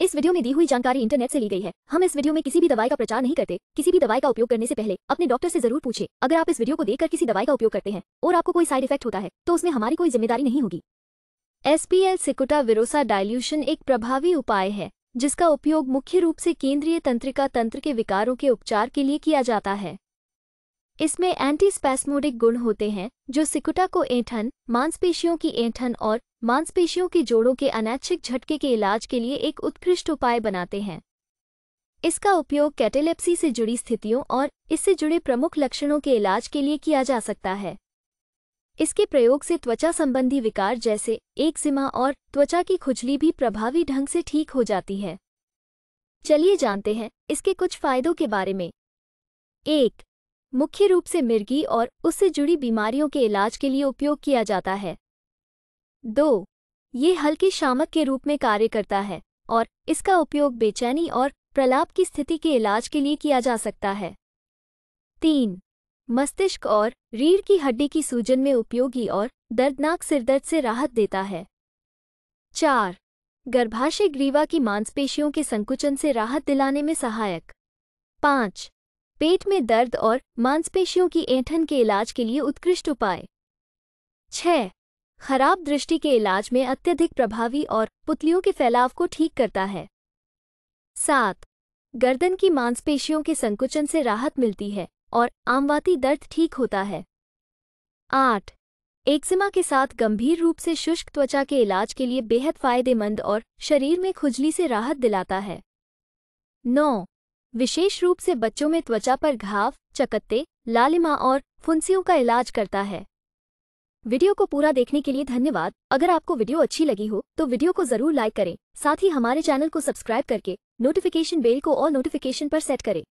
इस वीडियो में दी हुई जानकारी इंटरनेट से ली गई है हम इस वीडियो में किसी भी दवाई का प्रचार नहीं करते किसी भी दवाई का उपयोग करने से पहले अपने डॉक्टर से जरूर पूछे अगर आप इस वीडियो को देखकर किसी दवाई का उपयोग करते हैं और आपको कोई साइड इफेक्ट होता है तो उसमें हमारी कोई जिम्मेदारी नहीं होगी एसपीएल सिकुटा विरोसा डायल्यूशन एक प्रभावी उपाय है जिसका उपयोग मुख्य रूप से केंद्रीय तंत्रिका तंत्र के विकारों के उपचार के लिए किया जाता है इसमें एंटी स्पैस्मोडिक गुण होते हैं जो सिकुटा को ऐंठन मांसपेशियों की ऐंठन और मांसपेशियों के जोड़ों के अनैच्छिक झटके के इलाज के लिए एक उत्कृष्ट उपाय बनाते हैं इसका उपयोग कैटेलेप्सी से जुड़ी स्थितियों और इससे जुड़े प्रमुख लक्षणों के इलाज के लिए किया जा सकता है इसके प्रयोग से त्वचा संबंधी विकार जैसे एक सिमा और त्वचा की खुजली भी प्रभावी ढंग से ठीक हो जाती है चलिए जानते हैं इसके कुछ फायदों के बारे में एक मुख्य रूप से मिर्गी और उससे जुड़ी बीमारियों के इलाज के लिए उपयोग किया जाता है दो ये हल्की शामक के रूप में कार्य करता है और इसका उपयोग बेचैनी और प्रलाप की स्थिति के इलाज के लिए किया जा सकता है तीन मस्तिष्क और रीढ़ की हड्डी की सूजन में उपयोगी और दर्दनाक सिरदर्द से राहत देता है चार गर्भाशय ग्रीवा की मांसपेशियों के संकुचन से राहत दिलाने में सहायक पाँच पेट में दर्द और मांसपेशियों की ऐंठन के इलाज के लिए उत्कृष्ट उपाय छह खराब दृष्टि के इलाज में अत्यधिक प्रभावी और पुतलियों के फैलाव को ठीक करता है सात गर्दन की मांसपेशियों के संकुचन से राहत मिलती है और आमवाती दर्द ठीक होता है आठ एक्जिमा के साथ गंभीर रूप से शुष्क त्वचा के इलाज के लिए बेहद फायदेमंद और शरीर में खुजली से राहत दिलाता है नौ विशेष रूप से बच्चों में त्वचा पर घाव चकत्ते लालिमा और फुंसियों का इलाज करता है वीडियो को पूरा देखने के लिए धन्यवाद अगर आपको वीडियो अच्छी लगी हो तो वीडियो को जरूर लाइक करें साथ ही हमारे चैनल को सब्सक्राइब करके नोटिफिकेशन बेल को और नोटिफिकेशन पर सेट करें